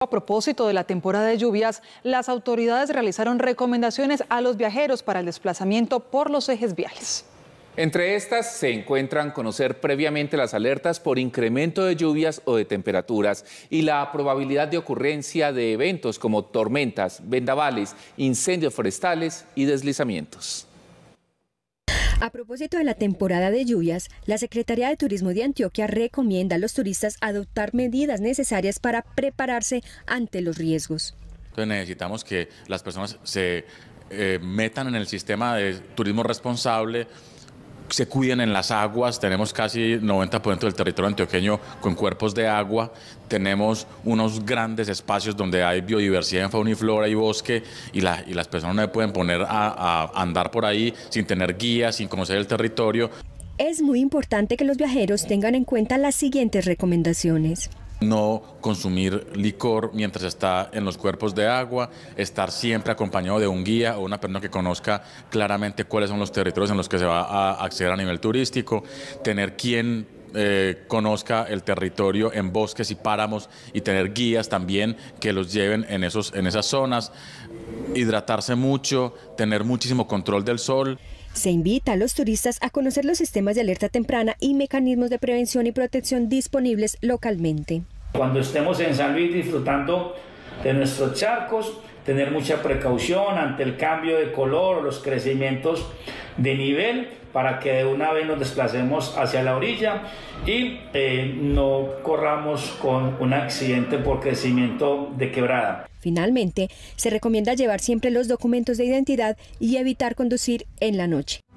A propósito de la temporada de lluvias, las autoridades realizaron recomendaciones a los viajeros para el desplazamiento por los ejes viales. Entre estas se encuentran conocer previamente las alertas por incremento de lluvias o de temperaturas y la probabilidad de ocurrencia de eventos como tormentas, vendavales, incendios forestales y deslizamientos. A propósito de la temporada de lluvias, la Secretaría de Turismo de Antioquia recomienda a los turistas adoptar medidas necesarias para prepararse ante los riesgos. necesitamos que las personas se eh, metan en el sistema de turismo responsable, se cuiden en las aguas. Tenemos casi 90% del territorio antioqueño con cuerpos de agua. Tenemos unos grandes espacios donde hay biodiversidad en fauna y flora y bosque y, las personas no se pueden poner a, a andar por ahí sin tener guías, sin conocer el territorio. Es muy importante que los viajeros tengan en cuenta las siguientes recomendaciones no consumir licor mientras está en los cuerpos de agua, estar siempre acompañado de un guía o una persona que conozca claramente cuáles son los territorios en los que se va a acceder a nivel turístico, tener quien eh, conozca el territorio en bosques y páramos y tener guías también que los lleven en, esos, en esas zonas, hidratarse mucho, tener muchísimo control del sol. Se invita a los turistas a conocer los sistemas de alerta temprana y mecanismos de prevención y protección disponibles localmente. Cuando estemos en San Luis disfrutando de nuestros charcos, tener mucha precaución ante el cambio de color o los crecimientos de nivel para que de una vez nos desplacemos hacia la orilla y eh, no corramos con un accidente por crecimiento de quebrada. Finalmente, se recomienda llevar siempre los documentos de identidad y evitar conducir en la noche.